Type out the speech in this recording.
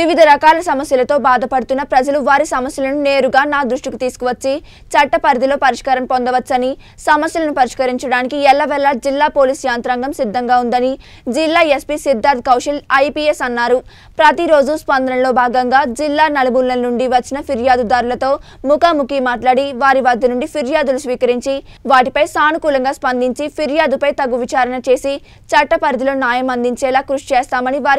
వివిధ రకాల సమస్యలతో బాధపడుతున్న ప్రజలు వారి సమస్యలను నేరుగా నా దృష్టికి తీసుకువచ్చి చట్ట పరిధిలో పరిష్కారం పొందవచ్చని సమస్యలను పరిష్కరించడానికి ఎల్లవెల్లా జిల్లా పోలీస్ యంత్రాంగం సిద్ధంగా ఉందని జిల్లా ఎస్పీ సిద్ధార్థ్ కౌశల్ ఐపీఎస్ అన్నారు ప్రతిరోజు స్పందనలో భాగంగా జిల్లా నలుమూలల నుండి వచ్చిన ఫిర్యాదుదారులతో ముఖాముఖి మాట్లాడి వారి వద్ద నుండి ఫిర్యాదులు స్వీకరించి వాటిపై సానుకూలంగా స్పందించి ఫిర్యాదుపై తగు విచారణ చేసి చట్ట పరిధిలో న్యాయం అందించేలా కృషి చేస్తామని వారికి